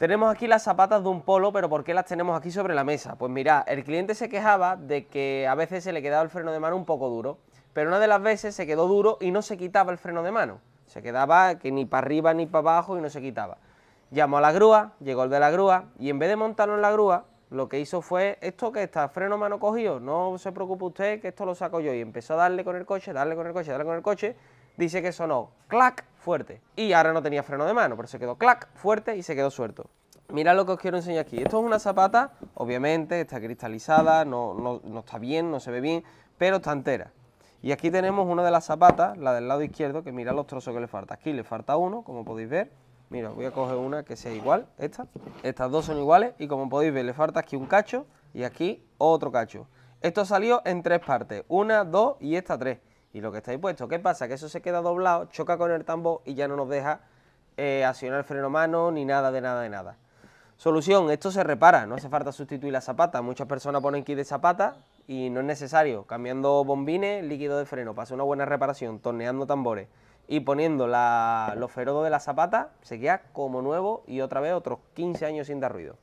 Tenemos aquí las zapatas de un polo, pero ¿por qué las tenemos aquí sobre la mesa? Pues mira, el cliente se quejaba de que a veces se le quedaba el freno de mano un poco duro, pero una de las veces se quedó duro y no se quitaba el freno de mano. Se quedaba que ni para arriba ni para abajo y no se quitaba. Llamó a la grúa, llegó el de la grúa y en vez de montarlo en la grúa, lo que hizo fue esto que está, freno mano cogido, no se preocupe usted que esto lo saco yo y empezó a darle con el coche, darle con el coche, darle con el coche dice que sonó clac fuerte. Y ahora no tenía freno de mano, pero se quedó clac fuerte y se quedó suelto. Mira lo que os quiero enseñar aquí. Esto es una zapata, obviamente, está cristalizada, no, está bien, no se ve bien, pero está entera. Y aquí tenemos una de las zapatas, la del lado izquierdo, que mira los trozos que le falta. Aquí le falta uno, como podéis ver. Mira, voy a coger una que sea igual, esta. Estas dos son iguales y como podéis ver, le falta aquí un cacho y aquí otro cacho. Esto salió en tres partes, una, dos y esta tres y lo que está ahí puesto. ¿Qué pasa? Que eso se queda doblado, choca con el tambor y ya no nos deja eh, accionar el freno mano ni nada de nada de nada. Solución, esto se repara, no hace falta sustituir la zapata. Muchas personas ponen kit de zapata y no es necesario. Cambiando bombines, líquido de freno, pasa una buena reparación, torneando tambores y poniendo los ferodos de la zapata, se queda como nuevo y otra vez otros 15 años sin dar ruido.